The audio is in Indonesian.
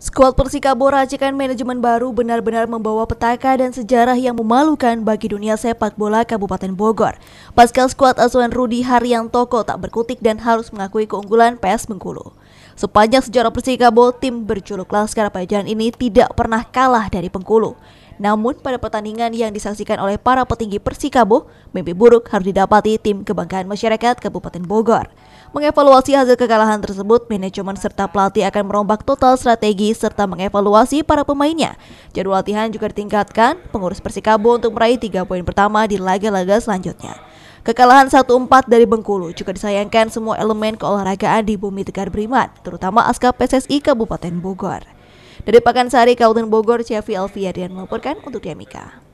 Skuad Persikabo racikan manajemen baru benar-benar membawa petaka dan sejarah yang memalukan bagi dunia sepak bola Kabupaten Bogor. Pascal skuad asuhan Rudi Toko tak berkutik dan harus mengakui keunggulan PS Bengkulu. Sepanjang sejarah Persikabo, tim berjuluk Laskar Pajan ini tidak pernah kalah dari Bengkulu. Namun pada pertandingan yang disaksikan oleh para petinggi Persikabo, mimpi buruk harus didapati tim kebanggaan masyarakat Kabupaten Bogor. Mengevaluasi hasil kekalahan tersebut, manajemen serta pelatih akan merombak total strategi serta mengevaluasi para pemainnya. Jadwal latihan juga ditingkatkan pengurus Persikabo untuk meraih tiga poin pertama di laga-laga selanjutnya. Kekalahan 1-4 dari Bengkulu juga disayangkan semua elemen keolahragaan di Bumi Tegar Beriman, terutama ASKA PSSI Kabupaten Bogor. Dari Pakansari, Kabupaten Bogor, Cevi Alfiarian melaporkan untuk Demika.